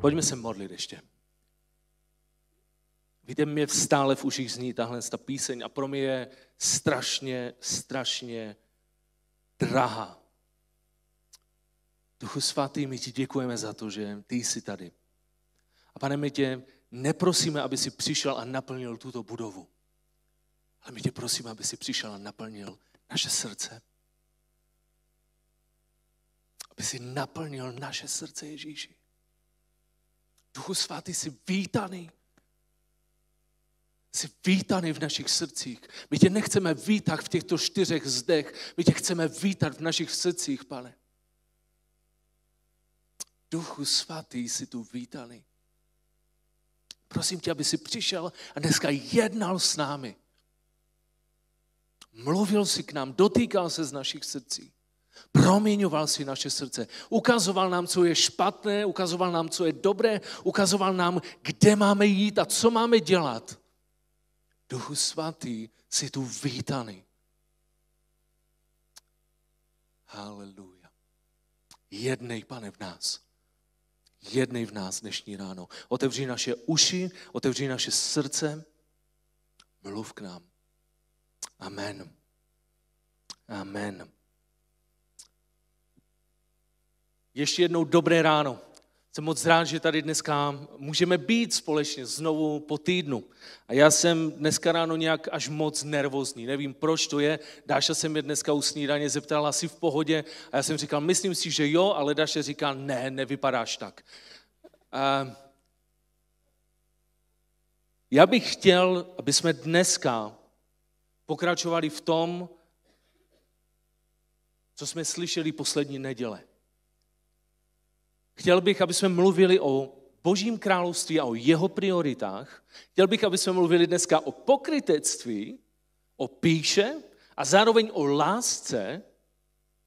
Pojďme se modlit ještě. Víte, mě stále v uších zní tahle ta píseň a pro mě je strašně, strašně drahá. Duchu svatý, my ti děkujeme za to, že ty jsi tady. A pane, my tě neprosíme, aby si přišel a naplnil tuto budovu. Ale my tě prosíme, aby si přišel a naplnil naše srdce. Aby si naplnil naše srdce Ježíši. Duchu svatý, jsi vítaný. Jsi vítaný v našich srdcích. My tě nechceme vítat v těchto čtyřech zdech. My tě chceme vítat v našich srdcích, pane. Duchu svatý, jsi tu vítaný. Prosím tě, aby si přišel a dneska jednal s námi. Mluvil si k nám, dotýkal se z našich srdcích. Proměňoval si naše srdce. Ukazoval nám, co je špatné, ukazoval nám, co je dobré, ukazoval nám, kde máme jít a co máme dělat. Duchu svatý, jsi tu vítaný. Haleluja. Jednej, pane, v nás. Jednej v nás dnešní ráno. Otevři naše uši, otevři naše srdce. Mluv k nám. Amen. Amen. Ještě jednou dobré ráno. Jsem moc rád, že tady dneska můžeme být společně znovu po týdnu. A já jsem dneska ráno nějak až moc nervózní. Nevím, proč to je. Dáša se mě dneska u snídaně zeptala, si v pohodě? A já jsem říkal, myslím si, že jo, ale Dáša říká, ne, nevypadáš tak. já bych chtěl, aby jsme dneska pokračovali v tom, co jsme slyšeli poslední neděle. Chtěl bych, aby jsme mluvili o Božím království a o jeho prioritách. Chtěl bych, aby jsme mluvili dneska o pokrytectví, o píše a zároveň o lásce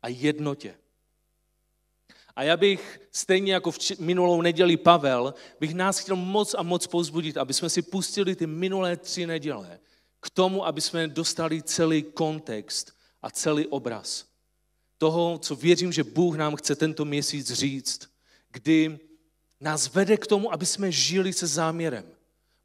a jednotě. A já bych, stejně jako v minulou neděli Pavel, bych nás chtěl moc a moc pozbudit, aby jsme si pustili ty minulé tři neděle k tomu, aby jsme dostali celý kontext a celý obraz toho, co věřím, že Bůh nám chce tento měsíc říct kdy nás vede k tomu, aby jsme žili se záměrem.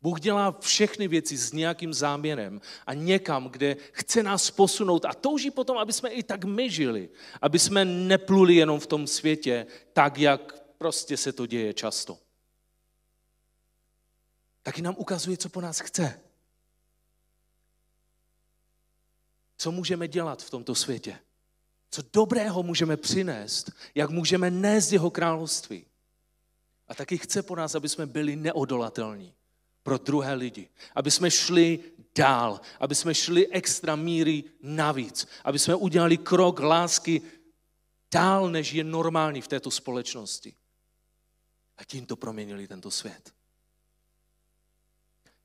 Bůh dělá všechny věci s nějakým záměrem a někam, kde chce nás posunout a touží potom, aby jsme i tak my žili, aby jsme nepluli jenom v tom světě tak, jak prostě se to děje často. Taky nám ukazuje, co po nás chce. Co můžeme dělat v tomto světě? co dobrého můžeme přinést, jak můžeme nést jeho království. A taky chce po nás, aby jsme byli neodolatelní pro druhé lidi. Aby jsme šli dál, aby jsme šli extra míry navíc, aby jsme udělali krok lásky dál, než je normální v této společnosti. A tím to proměnili tento svět.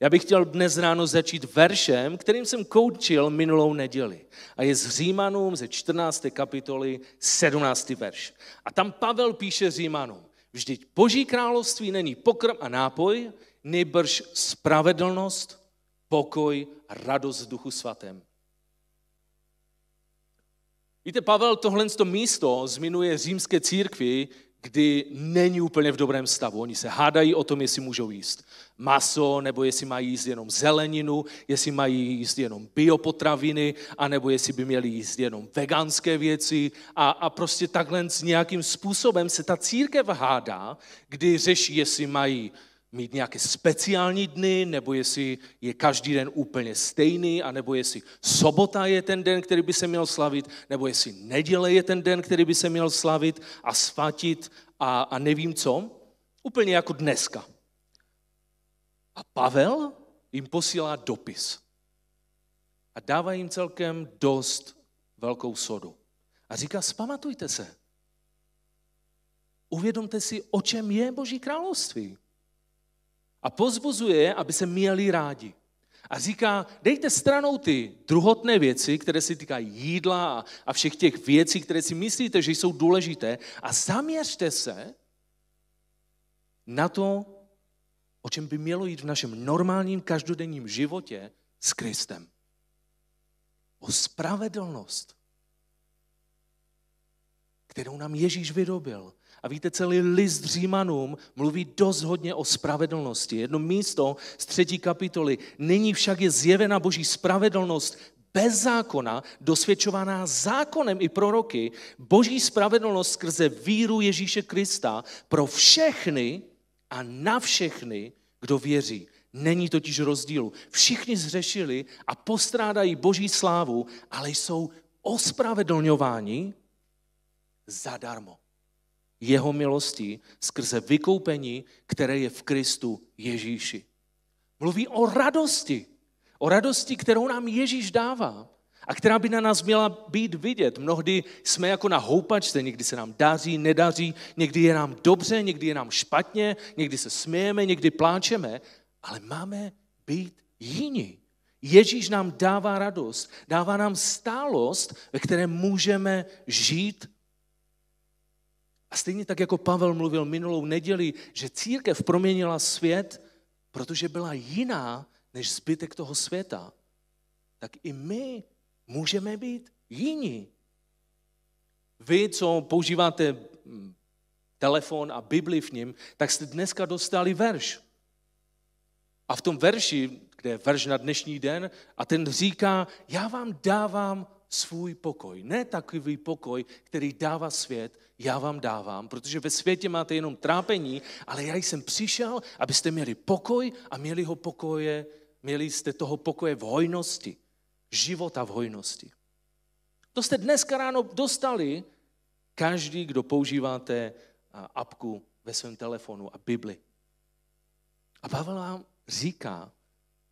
Já bych chtěl dnes ráno začít veršem, kterým jsem koučil minulou neděli. A je z Římanům ze 14. kapitoly 17. verš. A tam Pavel píše Římanům, vždyť boží království není pokrm a nápoj, nejbrž spravedlnost, pokoj, radost v duchu svatém. Víte, Pavel tohle to místo zminuje římské církvi kdy není úplně v dobrém stavu. Oni se hádají o tom, jestli můžou jíst maso, nebo jestli mají jíst jenom zeleninu, jestli mají jíst jenom biopotraviny, anebo jestli by měli jíst jenom veganské věci. A, a prostě takhle s nějakým způsobem se ta církev hádá, kdy řeší, jestli mají mít nějaké speciální dny, nebo jestli je každý den úplně stejný, a nebo jestli sobota je ten den, který by se měl slavit, nebo jestli neděle je ten den, který by se měl slavit a svatit a, a nevím co. Úplně jako dneska. A Pavel jim posílá dopis. A dává jim celkem dost velkou sodu. A říká, spamatujte se. Uvědomte si, o čem je Boží království a pozbuzuje aby se měli rádi. A říká, dejte stranou ty druhotné věci, které se týkají jídla a, a všech těch věcí, které si myslíte, že jsou důležité a zaměřte se na to, o čem by mělo jít v našem normálním každodenním životě s Kristem. O spravedlnost, kterou nám Ježíš vyrobil, a víte, celý list Římanům mluví dost hodně o spravedlnosti. Jedno místo z třetí kapitoly. Není však je zjevena boží spravedlnost bez zákona, dosvědčovaná zákonem i proroky, boží spravedlnost skrze víru Ježíše Krista pro všechny a na všechny, kdo věří. Není totiž rozdílu. Všichni zřešili a postrádají boží slávu, ale jsou ospravedlňováni zadarmo jeho milostí skrze vykoupení, které je v Kristu Ježíši. Mluví o radosti, o radosti, kterou nám Ježíš dává a která by na nás měla být vidět. Mnohdy jsme jako na houpačce, někdy se nám daří, nedaří, někdy je nám dobře, někdy je nám špatně, někdy se smějeme, někdy pláčeme, ale máme být jiní. Ježíš nám dává radost, dává nám stálost, ve které můžeme žít a stejně tak, jako Pavel mluvil minulou neděli, že církev proměnila svět, protože byla jiná než zbytek toho světa, tak i my můžeme být jiní. Vy, co používáte mm, telefon a Bibli v ním, tak jste dneska dostali verš. A v tom verši, kde je verš na dnešní den, a ten říká, já vám dávám svůj pokoj. Ne takový pokoj, který dává svět, já vám dávám, protože ve světě máte jenom trápení, ale já jsem přišel, abyste měli pokoj a měli ho pokoje, měli jste toho pokoje v hojnosti, života v hojnosti. To jste dneska ráno dostali, každý, kdo používáte apku ve svém telefonu a Bibli. A Pavel vám říká,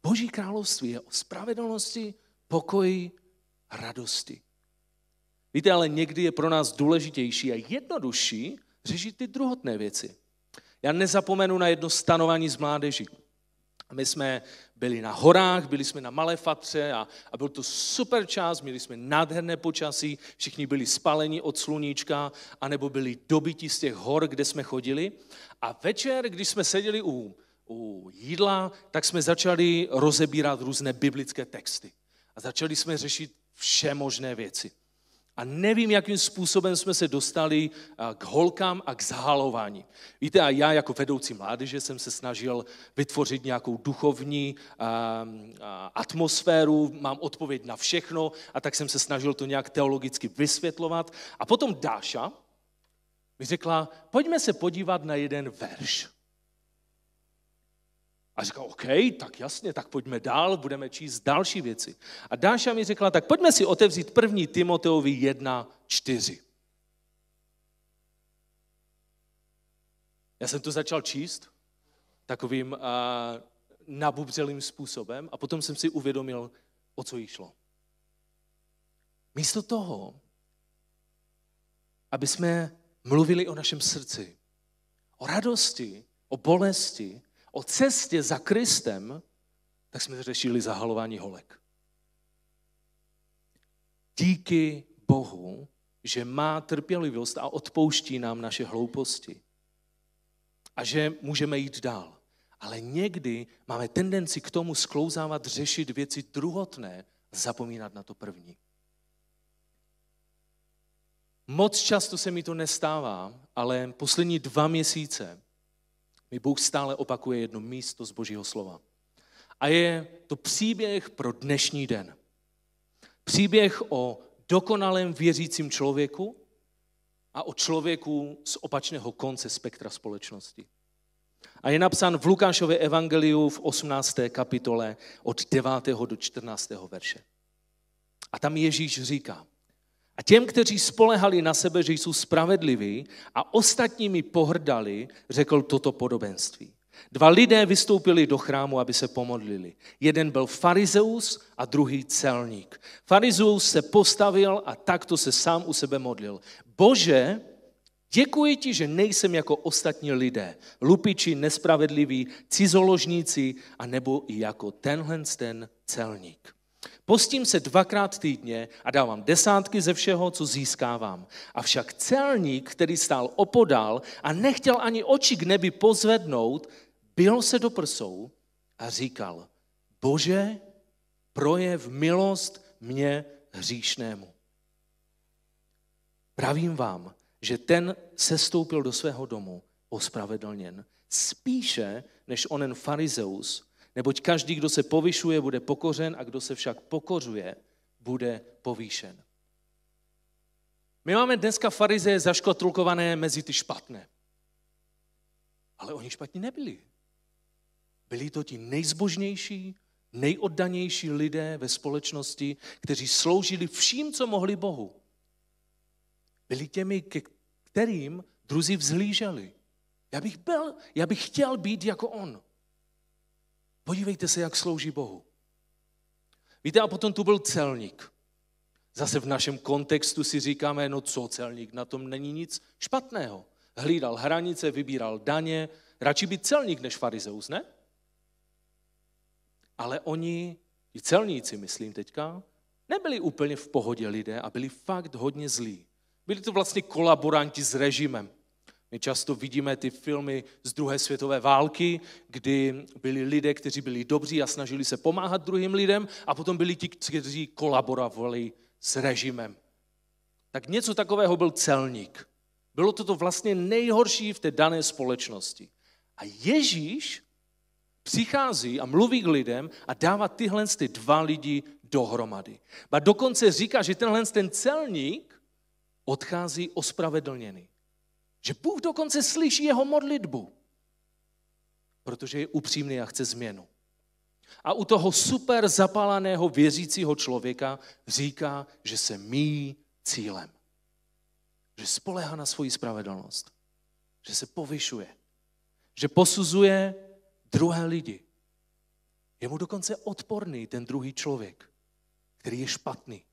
Boží království je o spravedlnosti, pokoji radosti. Víte, ale někdy je pro nás důležitější a jednodušší řešit ty druhotné věci. Já nezapomenu na jedno stanování z mládeží. My jsme byli na horách, byli jsme na Malé Fatře a, a byl to super čas, měli jsme nádherné počasí, všichni byli spaleni od sluníčka, anebo byli dobiti z těch hor, kde jsme chodili. A večer, když jsme seděli u, u jídla, tak jsme začali rozebírat různé biblické texty. A začali jsme řešit všemožné věci. A nevím, jakým způsobem jsme se dostali k holkám a k zahalování. Víte, a já jako vedoucí mládeže jsem se snažil vytvořit nějakou duchovní atmosféru, mám odpověď na všechno a tak jsem se snažil to nějak teologicky vysvětlovat. A potom Dáša mi řekla, pojďme se podívat na jeden verš. A říkal, OK, tak jasně, tak pojďme dál, budeme číst další věci. A Dáša mi řekla, tak pojďme si otevřít první Timoteovi 1.4. Já jsem to začal číst takovým uh, nabubřelým způsobem a potom jsem si uvědomil, o co jí šlo. Místo toho, aby jsme mluvili o našem srdci, o radosti, o bolesti, o cestě za Kristem, tak jsme řešili zahalování holek. Díky Bohu, že má trpělivost a odpouští nám naše hlouposti. A že můžeme jít dál. Ale někdy máme tendenci k tomu sklouzávat, řešit věci druhotné, zapomínat na to první. Moc často se mi to nestává, ale poslední dva měsíce mi Bůh stále opakuje jedno místo z Božího slova. A je to příběh pro dnešní den. Příběh o dokonalém věřícím člověku a o člověku z opačného konce spektra společnosti. A je napsán v Lukášově evangeliu v 18. kapitole od 9. do 14. verše. A tam Ježíš říká, a těm, kteří spolehali na sebe, že jsou spravedliví a ostatními pohrdali, řekl toto podobenství. Dva lidé vystoupili do chrámu, aby se pomodlili. Jeden byl farizeus a druhý celník. Farizeus se postavil a takto se sám u sebe modlil. Bože, děkuji ti, že nejsem jako ostatní lidé, lupiči, nespravedliví, cizoložníci, a nebo i jako tenhle ten celník. Postím se dvakrát týdně a dávám desátky ze všeho, co získávám. Avšak celník, který stál opodál a nechtěl ani oči k nebi pozvednout, byl se do prsou a říkal, bože, projev milost mě hříšnému. Pravím vám, že ten se stoupil do svého domu ospravedlněn, spíše než onen farizeus, Neboť každý, kdo se povyšuje, bude pokořen a kdo se však pokořuje, bude povýšen. My máme dneska farizeje zaškatulkované mezi ty špatné. Ale oni špatní nebyli. Byli to ti nejzbožnější, nejoddanější lidé ve společnosti, kteří sloužili vším, co mohli Bohu. Byli těmi, ke kterým druzí vzhlíželi. Já bych, byl, já bych chtěl být jako on. Podívejte se, jak slouží Bohu. Víte, a potom tu byl celník. Zase v našem kontextu si říkáme, no co celník, na tom není nic špatného. Hlídal hranice, vybíral daně, radši být celník než farizeus, ne? Ale oni, i celníci, myslím teďka, nebyli úplně v pohodě lidé a byli fakt hodně zlí. Byli to vlastně kolaboranti s režimem. My často vidíme ty filmy z druhé světové války, kdy byli lidé, kteří byli dobří a snažili se pomáhat druhým lidem a potom byli ti, kteří kolaborovali s režimem. Tak něco takového byl celník. Bylo to to vlastně nejhorší v té dané společnosti. A Ježíš přichází a mluví k lidem a dává tyhle ty dva lidi dohromady. A dokonce říká, že tenhle ten celník odchází ospravedlněný. Že Bůh dokonce slyší jeho modlitbu, protože je upřímný a chce změnu. A u toho super zapalaného věřícího člověka říká, že se míjí cílem. Že spolehá na svoji spravedlnost. Že se povyšuje. Že posuzuje druhé lidi. Je mu dokonce odporný ten druhý člověk, který je špatný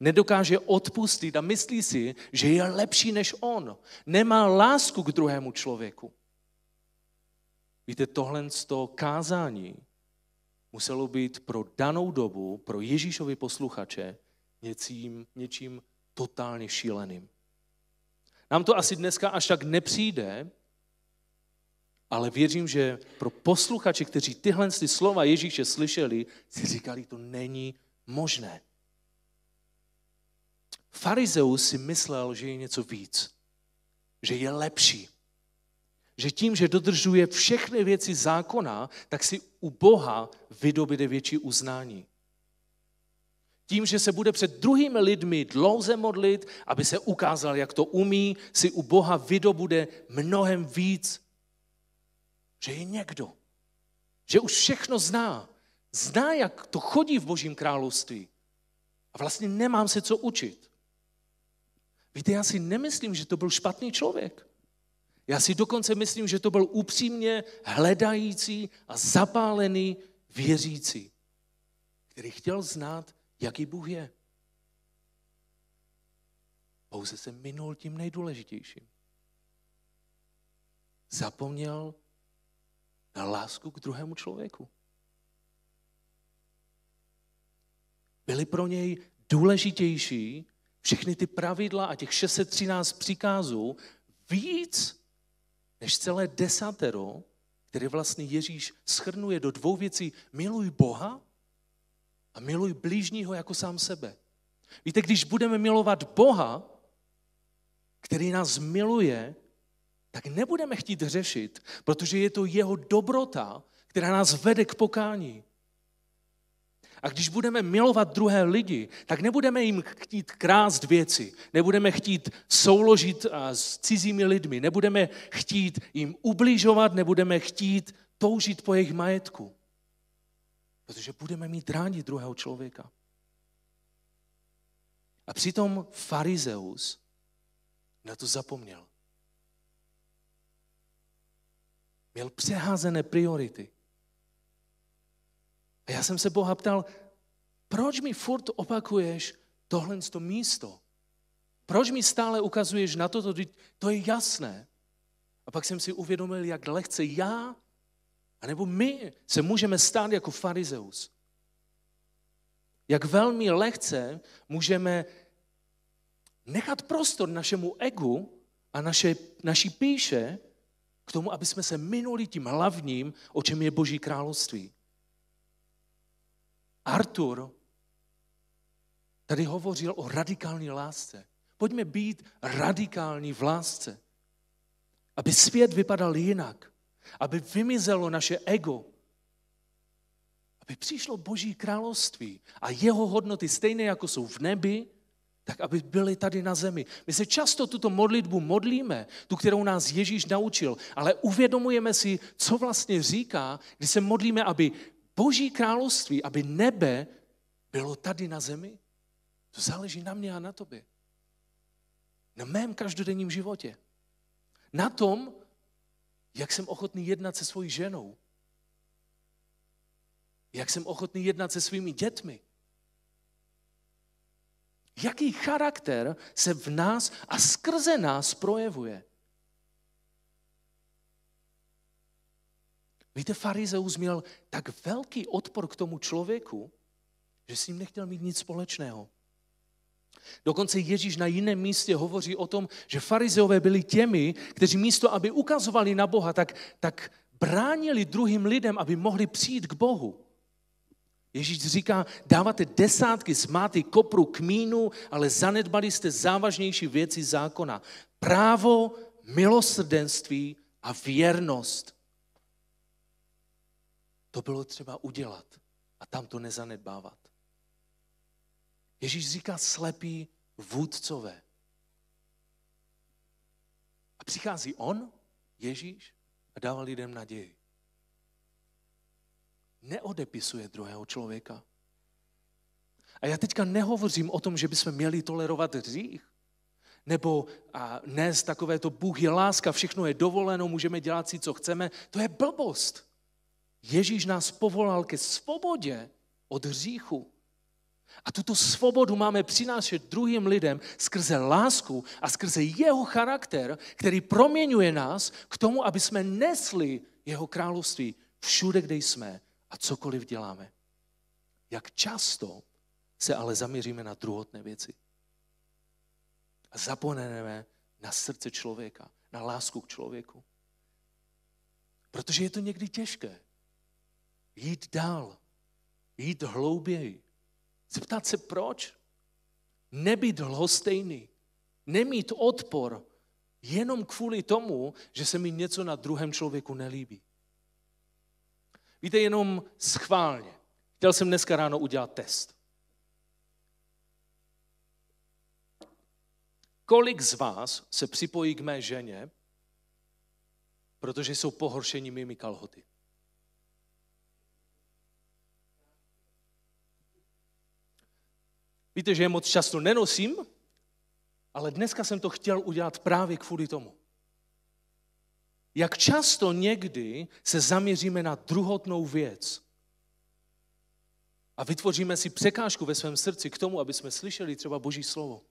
nedokáže odpustit a myslí si, že je lepší než on. Nemá lásku k druhému člověku. Víte, tohle z toho kázání muselo být pro danou dobu, pro Ježíšovi posluchače, něčím, něčím totálně šíleným. Nám to asi dneska až tak nepřijde, ale věřím, že pro posluchače, kteří tyhle slova Ježíše slyšeli, si říkali, to není možné. Farizeus si myslel, že je něco víc, že je lepší, že tím, že dodržuje všechny věci zákona, tak si u Boha vydobíde větší uznání. Tím, že se bude před druhými lidmi dlouze modlit, aby se ukázal, jak to umí, si u Boha vydobude mnohem víc, že je někdo, že už všechno zná, zná, jak to chodí v Božím království. A vlastně nemám se co učit. Víte, já si nemyslím, že to byl špatný člověk. Já si dokonce myslím, že to byl upřímně hledající a zapálený věřící, který chtěl znát, jaký Bůh je. Pouze se minul tím nejdůležitějším. Zapomněl na lásku k druhému člověku. Byly pro něj důležitější všechny ty pravidla a těch 613 příkazů víc než celé desatero, které vlastně Ježíš schrnuje do dvou věcí. Miluj Boha a miluj blížního jako sám sebe. Víte, když budeme milovat Boha, který nás miluje, tak nebudeme chtít řešit, protože je to jeho dobrota, která nás vede k pokání. A když budeme milovat druhé lidi, tak nebudeme jim chtít krást věci, nebudeme chtít souložit eh, s cizími lidmi, nebudeme chtít jim ublížovat, nebudeme chtít toužit po jejich majetku. Protože budeme mít rádi druhého člověka. A přitom farizeus na to zapomněl. Měl přeházené priority. A já jsem se Boha ptal, proč mi furt opakuješ tohle to místo? Proč mi stále ukazuješ na toto? To je jasné. A pak jsem si uvědomil, jak lehce já, anebo my se můžeme stát jako farizeus. Jak velmi lehce můžeme nechat prostor našemu egu a naše, naší píše k tomu, aby jsme se minuli tím hlavním, o čem je Boží království. Artur tady hovořil o radikální lásce. Pojďme být radikální v lásce. Aby svět vypadal jinak. Aby vymizelo naše ego. Aby přišlo Boží království a jeho hodnoty stejné, jako jsou v nebi, tak aby byly tady na zemi. My se často tuto modlitbu modlíme, tu, kterou nás Ježíš naučil, ale uvědomujeme si, co vlastně říká, když se modlíme, aby Boží království, aby nebe bylo tady na zemi? To záleží na mě a na tobě. Na mém každodenním životě. Na tom, jak jsem ochotný jednat se svojí ženou. Jak jsem ochotný jednat se svými dětmi. Jaký charakter se v nás a skrze nás projevuje? Víte, farizeus měl tak velký odpor k tomu člověku, že s ním nechtěl mít nic společného. Dokonce Ježíš na jiném místě hovoří o tom, že farizeové byli těmi, kteří místo, aby ukazovali na Boha, tak, tak bránili druhým lidem, aby mohli přijít k Bohu. Ježíš říká, dáváte desátky smáty kopru kmínu, ale zanedbali jste závažnější věci zákona. Právo, milosrdenství a věrnost. To bylo třeba udělat a tam to nezanedbávat. Ježíš říká slepí vůdcové. A přichází on, Ježíš, a dává lidem naději. Neodepisuje druhého člověka. A já teďka nehovořím o tom, že bychom měli tolerovat hřích, nebo a nést takové to Bůh je láska, všechno je dovoleno, můžeme dělat si, co chceme. To je blbost. Ježíš nás povolal ke svobodě od hříchu. A tuto svobodu máme přinášet druhým lidem skrze lásku a skrze jeho charakter, který proměňuje nás k tomu, aby jsme nesli jeho království všude, kde jsme a cokoliv děláme. Jak často se ale zaměříme na druhotné věci. A zapomeneme na srdce člověka, na lásku k člověku. Protože je to někdy těžké jít dál, jít hlouběji, zeptat se proč, nebýt lhostejný, nemít odpor jenom kvůli tomu, že se mi něco na druhém člověku nelíbí. Víte, jenom schválně. Chtěl jsem dneska ráno udělat test. Kolik z vás se připojí k mé ženě, protože jsou pohoršení mými kalhoty? Víte, že je moc často nenosím, ale dneska jsem to chtěl udělat právě kvůli tomu. Jak často někdy se zaměříme na druhotnou věc a vytvoříme si překážku ve svém srdci k tomu, aby jsme slyšeli třeba Boží slovo.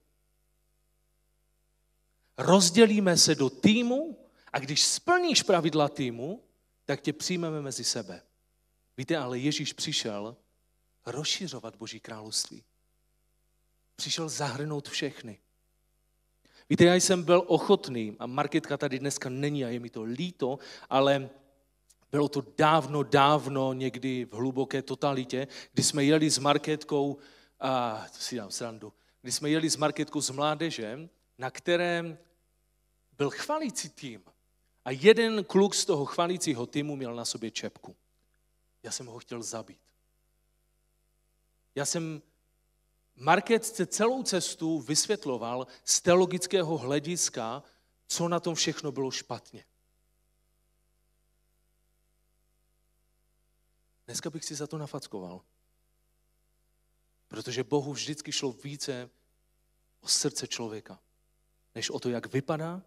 Rozdělíme se do týmu a když splníš pravidla týmu, tak tě přijmeme mezi sebe. Víte, ale Ježíš přišel rozšiřovat Boží království přišel zahrnout všechny. Víte, já jsem byl ochotný, a Marketka tady dneska není a je mi to líto, ale bylo to dávno, dávno, někdy v hluboké totalitě, kdy jsme jeli s Marketkou, a to si dám srandu, kdy jsme jeli s Marketkou s mládežem, na kterém byl chvalící tým. A jeden kluk z toho chvalícího týmu měl na sobě čepku. Já jsem ho chtěl zabít. Já jsem Marketce celou cestu vysvětloval z teologického hlediska, co na tom všechno bylo špatně. Dneska bych si za to nafackoval. Protože Bohu vždycky šlo více o srdce člověka, než o to, jak vypadá.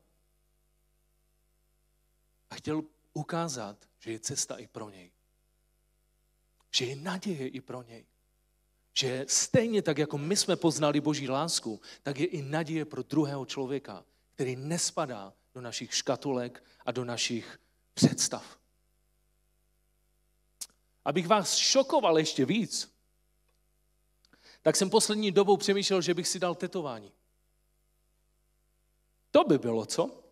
A chtěl ukázat, že je cesta i pro něj. Že je naděje i pro něj že stejně tak, jako my jsme poznali Boží lásku, tak je i naděje pro druhého člověka, který nespadá do našich škatulek a do našich představ. Abych vás šokoval ještě víc, tak jsem poslední dobou přemýšlel, že bych si dal tetování. To by bylo, co?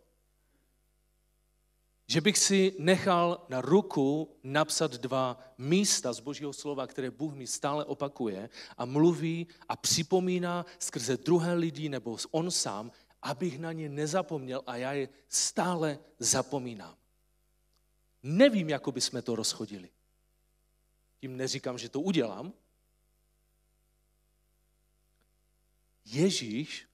že bych si nechal na ruku napsat dva místa z Božího slova, které Bůh mi stále opakuje a mluví a připomíná skrze druhé lidi nebo on sám, abych na ně nezapomněl a já je stále zapomínám. Nevím, jak by jsme to rozchodili. Tím neříkám, že to udělám. Ježíš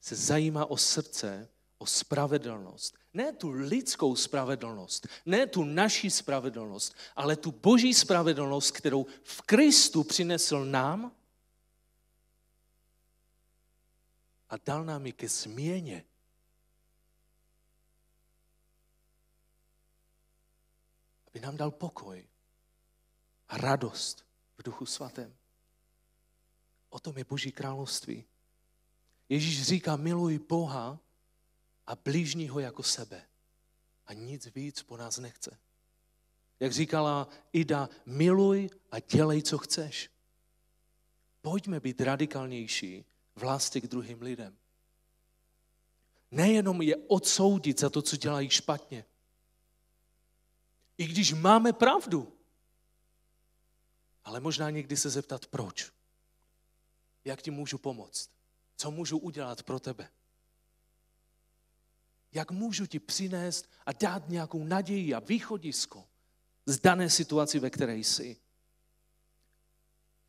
se zajímá o srdce o spravedlnost. Ne tu lidskou spravedlnost, ne tu naši spravedlnost, ale tu boží spravedlnost, kterou v Kristu přinesl nám a dal nám ji ke změně. Aby nám dal pokoj a radost v duchu svatém. O tom je boží království. Ježíš říká, miluj Boha a blížního jako sebe. A nic víc po nás nechce. Jak říkala Ida, miluj a dělej, co chceš. Pojďme být radikálnější v lásce k druhým lidem. Nejenom je odsoudit za to, co dělají špatně. I když máme pravdu, ale možná někdy se zeptat, proč? Jak ti můžu pomoct? Co můžu udělat pro tebe? jak můžu ti přinést a dát nějakou naději a východisko z dané situaci, ve které jsi.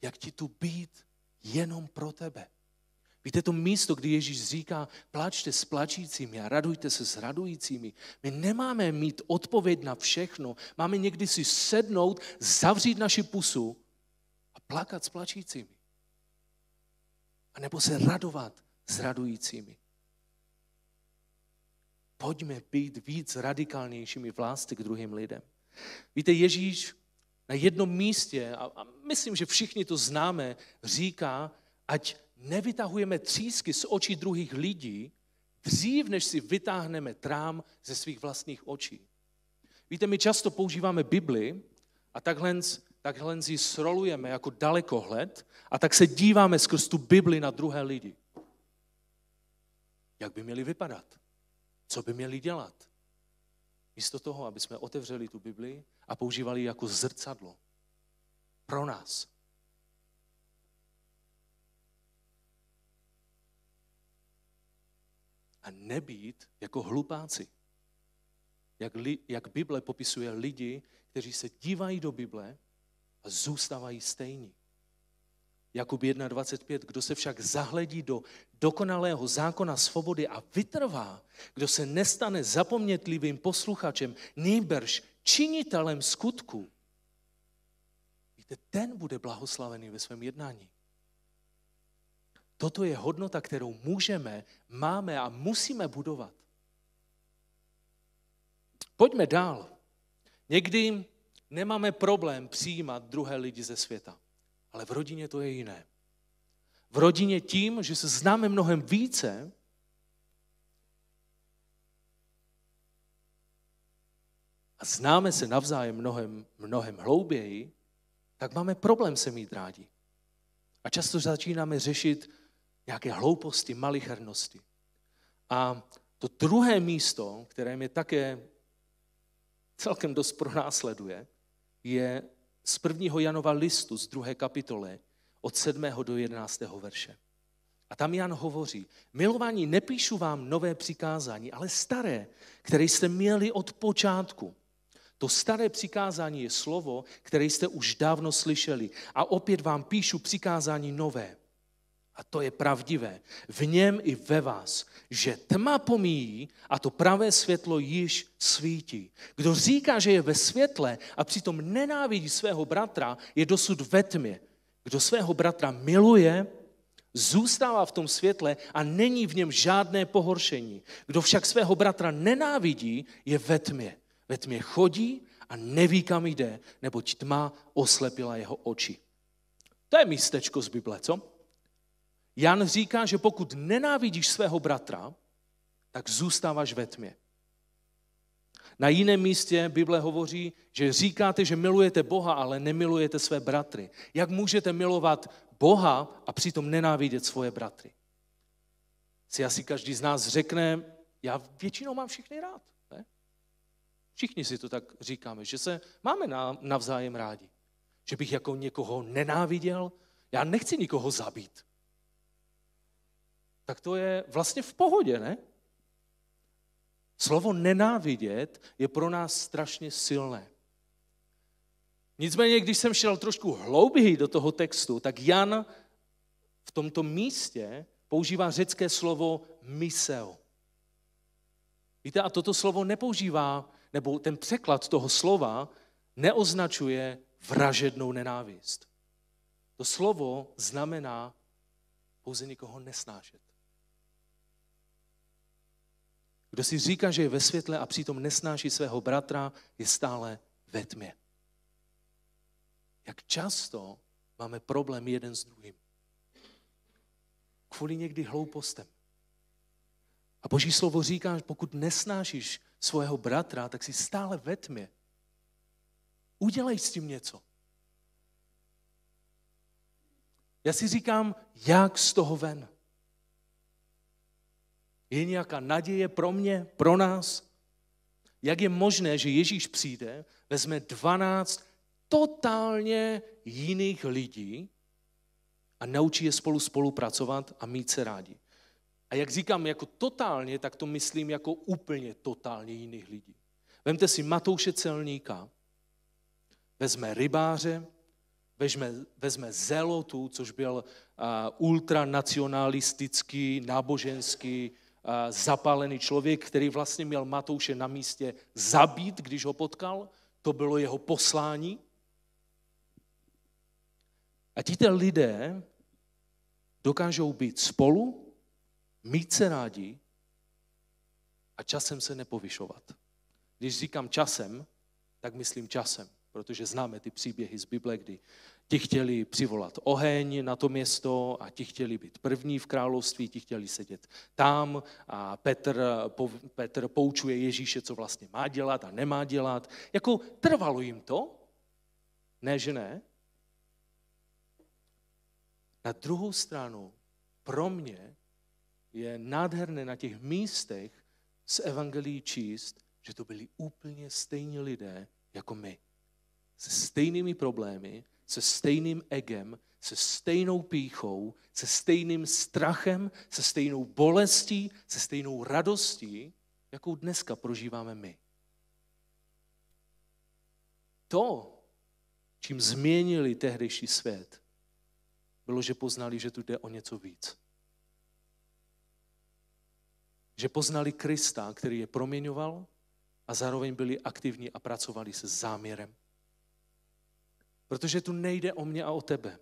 Jak ti tu být jenom pro tebe. Víte, to místo, kdy Ježíš říká, plačte s plačícími a radujte se s radujícími. My nemáme mít odpověď na všechno. Máme někdy si sednout, zavřít naši pusu a plakat s plačícími. A nebo se radovat s radujícími pojďme být víc radikálnějšími v lásce k druhým lidem. Víte, Ježíš na jednom místě, a, myslím, že všichni to známe, říká, ať nevytahujeme třísky z očí druhých lidí, dřív než si vytáhneme trám ze svých vlastních očí. Víte, my často používáme Bibli a takhle, takhle ji srolujeme jako dalekohled a tak se díváme skrz tu Bibli na druhé lidi. Jak by měli vypadat? co by měli dělat. Místo toho, aby jsme otevřeli tu Bibli a používali jako zrcadlo pro nás. A nebýt jako hlupáci. Jak, li, jak Bible popisuje lidi, kteří se dívají do Bible a zůstávají stejní. Jakub 1.25, kdo se však zahledí do dokonalého zákona svobody a vytrvá, kdo se nestane zapomnětlivým posluchačem, nýbrž činitelem skutku, víte, ten bude blahoslavený ve svém jednání. Toto je hodnota, kterou můžeme, máme a musíme budovat. Pojďme dál. Někdy nemáme problém přijímat druhé lidi ze světa ale v rodině to je jiné. V rodině tím, že se známe mnohem více, a známe se navzájem mnohem, mnohem hlouběji, tak máme problém se mít rádi. A často začínáme řešit nějaké hlouposti, malichernosti. A to druhé místo, které mě také celkem dost pronásleduje, je z 1. Janova listu z 2. kapitole od 7. do 11. verše. A tam Jan hovoří, milování, nepíšu vám nové přikázání, ale staré, které jste měli od počátku. To staré přikázání je slovo, které jste už dávno slyšeli. A opět vám píšu přikázání nové, a to je pravdivé, v něm i ve vás, že tma pomíjí a to pravé světlo již svítí. Kdo říká, že je ve světle a přitom nenávidí svého bratra, je dosud ve tmě. Kdo svého bratra miluje, zůstává v tom světle a není v něm žádné pohoršení. Kdo však svého bratra nenávidí, je ve tmě. Ve tmě chodí a neví, kam jde, neboť tma oslepila jeho oči. To je místečko z Bible, co? Jan říká, že pokud nenávidíš svého bratra, tak zůstáváš ve tmě. Na jiném místě Bible hovoří, že říkáte, že milujete Boha, ale nemilujete své bratry. Jak můžete milovat Boha a přitom nenávidět svoje bratry? Si asi každý z nás řekne, já většinou mám všechny rád. Ne? Všichni si to tak říkáme, že se máme navzájem rádi. Že bych jako někoho nenáviděl, já nechci nikoho zabít tak to je vlastně v pohodě, ne? Slovo nenávidět je pro nás strašně silné. Nicméně, když jsem šel trošku hlouběji do toho textu, tak Jan v tomto místě používá řecké slovo myseo. Víte, a toto slovo nepoužívá, nebo ten překlad toho slova neoznačuje vražednou nenávist. To slovo znamená pouze nikoho nesnášet. Kdo si říká, že je ve světle a přitom nesnáší svého bratra, je stále ve tmě. Jak často máme problém jeden s druhým. Kvůli někdy hloupostem. A Boží slovo říká, že pokud nesnášíš svého bratra, tak si stále ve tmě. Udělej s tím něco. Já si říkám, jak z toho ven. Je nějaká naděje pro mě, pro nás? Jak je možné, že Ježíš přijde, vezme 12 totálně jiných lidí a naučí je spolu spolupracovat a mít se rádi? A jak říkám jako totálně, tak to myslím jako úplně totálně jiných lidí. Vemte si Matouše celníka, vezme rybáře, vezme, vezme zelotu, což byl uh, ultranacionalistický, náboženský zapálený člověk, který vlastně měl Matouše na místě zabít, když ho potkal. To bylo jeho poslání. A tito lidé dokážou být spolu, mít se rádi a časem se nepovyšovat. Když říkám časem, tak myslím časem, protože známe ty příběhy z Bible, kdy Ti chtěli přivolat oheň na to město a ti chtěli být první v království, ti chtěli sedět tam a Petr, po, Petr poučuje Ježíše, co vlastně má dělat a nemá dělat. Jako trvalo jim to? Ne, že ne? Na druhou stranu, pro mě je nádherné na těch místech z Evangelií číst, že to byli úplně stejní lidé jako my. Se stejnými problémy, se stejným egem, se stejnou píchou, se stejným strachem, se stejnou bolestí, se stejnou radostí, jakou dneska prožíváme my. To, čím změnili tehdejší svět, bylo, že poznali, že tu jde o něco víc. Že poznali Krista, který je proměňoval a zároveň byli aktivní a pracovali se záměrem Protože tu nejde o mě a o tebe.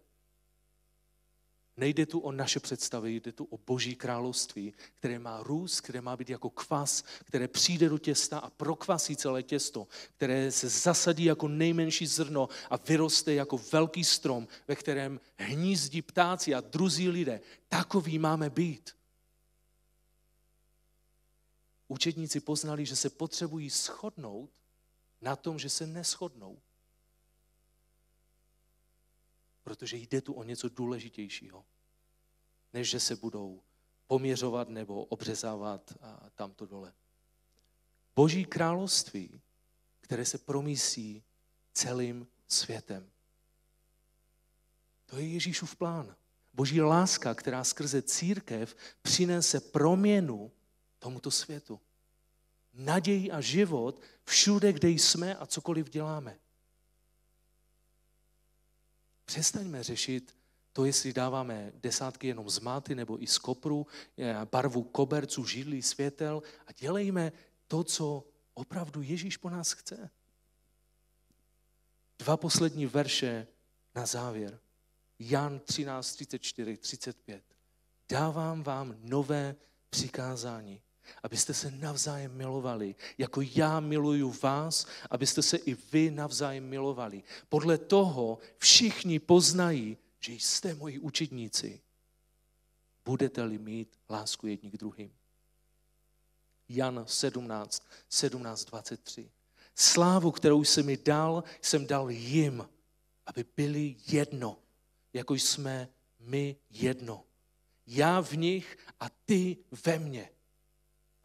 Nejde tu o naše představy, jde tu o boží království, které má růst, které má být jako kvas, které přijde do těsta a prokvasí celé těsto, které se zasadí jako nejmenší zrno a vyroste jako velký strom, ve kterém hnízdí ptáci a druzí lidé. Takový máme být. Učedníci poznali, že se potřebují shodnout na tom, že se neschodnou protože jde tu o něco důležitějšího, než že se budou poměřovat nebo obřezávat tamto dole. Boží království, které se promísí celým světem. To je Ježíšův plán. Boží láska, která skrze církev přinese proměnu tomuto světu. Naději a život všude, kde jsme a cokoliv děláme. Přestaňme řešit to, jestli dáváme desátky jenom z máty nebo i z kopru, eh, barvu koberců, židlí, světel a dělejme to, co opravdu Ježíš po nás chce. Dva poslední verše na závěr. Jan 13, 34, 35. Dávám vám nové přikázání abyste se navzájem milovali, jako já miluju vás, abyste se i vy navzájem milovali. Podle toho všichni poznají, že jste moji učedníci. Budete-li mít lásku jedni k druhým. Jan 17, 17, 23. Slávu, kterou jsem mi dal, jsem dal jim, aby byli jedno, jako jsme my jedno. Já v nich a ty ve mně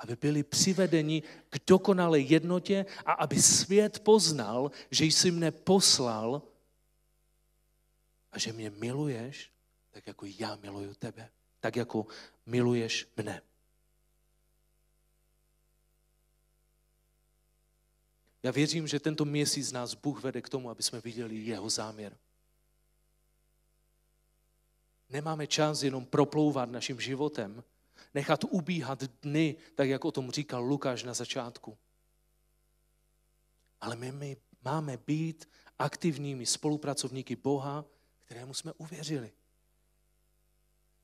aby byli přivedeni k dokonalé jednotě a aby svět poznal, že jsi mne poslal a že mě miluješ, tak jako já miluju tebe, tak jako miluješ mne. Já věřím, že tento měsíc nás Bůh vede k tomu, aby jsme viděli jeho záměr. Nemáme čas jenom proplouvat naším životem, nechat ubíhat dny, tak jak o tom říkal Lukáš na začátku. Ale my, my máme být aktivními spolupracovníky Boha, kterému jsme uvěřili.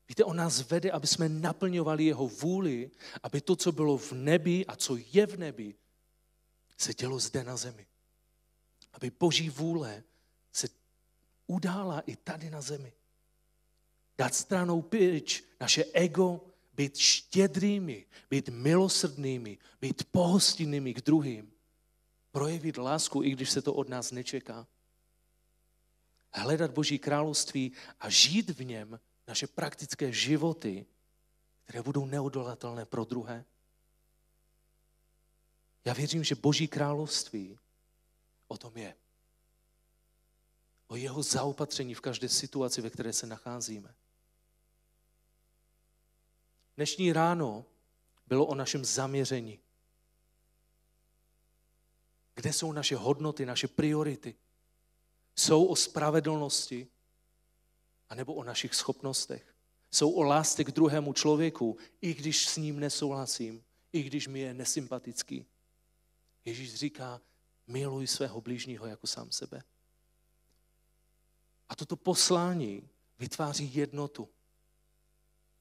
Víte, on nás vede, aby jsme naplňovali jeho vůli, aby to, co bylo v nebi a co je v nebi, se dělo zde na zemi. Aby boží vůle se udála i tady na zemi. Dát stranou pryč naše ego, být štědrými, být milosrdnými, být pohostinnými k druhým, projevit lásku, i když se to od nás nečeká. Hledat Boží království a žít v něm naše praktické životy, které budou neodolatelné pro druhé. Já věřím, že Boží království o tom je. O jeho zaopatření v každé situaci, ve které se nacházíme. Dnešní ráno bylo o našem zaměření. Kde jsou naše hodnoty, naše priority? Jsou o spravedlnosti anebo o našich schopnostech? Jsou o lásce k druhému člověku, i když s ním nesouhlasím, i když mi je nesympatický. Ježíš říká, miluj svého blížního jako sám sebe. A toto poslání vytváří jednotu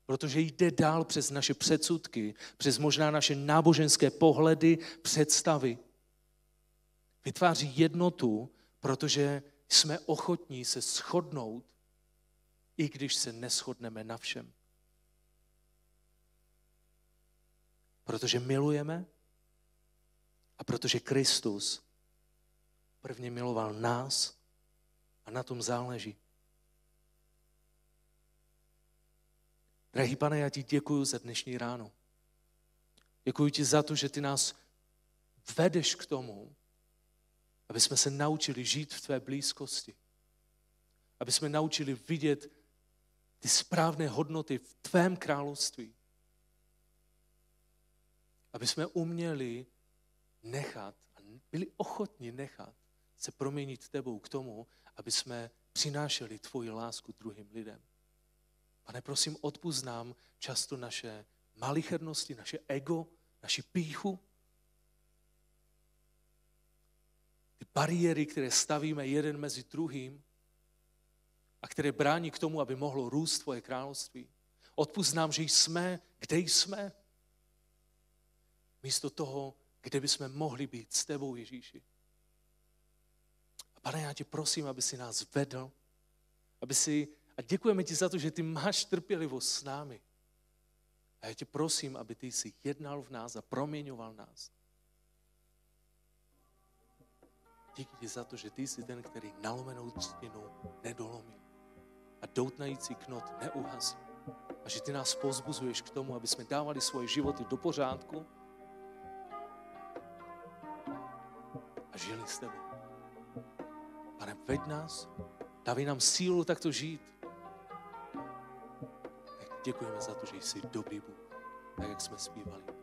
protože jde dál přes naše předsudky, přes možná naše náboženské pohledy, představy. Vytváří jednotu, protože jsme ochotní se shodnout, i když se neschodneme na všem. Protože milujeme a protože Kristus prvně miloval nás a na tom záleží. Drahý pane, já ti děkuji za dnešní ráno. Děkuji ti za to, že ty nás vedeš k tomu, aby jsme se naučili žít v tvé blízkosti. Aby jsme naučili vidět ty správné hodnoty v tvém království. Aby jsme uměli nechat a byli ochotni nechat se proměnit tebou k tomu, aby jsme přinášeli tvoji lásku druhým lidem. Pane, prosím, odpust nám často naše malichernosti, naše ego, naši píchu, ty bariéry, které stavíme jeden mezi druhým a které brání k tomu, aby mohlo růst tvoje království. Odpust nám, že jsme, kde jsme, místo toho, kde bychom mohli být s tebou, Ježíši. A pane, já tě prosím, aby si nás vedl, aby si a děkujeme ti za to, že ty máš trpělivost s námi. A já tě prosím, aby ty jsi jednal v nás a proměňoval nás. Díky ti za to, že ty jsi ten, který nalomenou třtinu nedolomí a doutnající knot neuhazí, A že ty nás pozbuzuješ k tomu, aby jsme dávali svoje životy do pořádku a žili s tebou. Pane, veď nás, dávej nám sílu takto žít. Děkujeme za to, že jsi dobrý Bůh, tak jak jsme zpívali.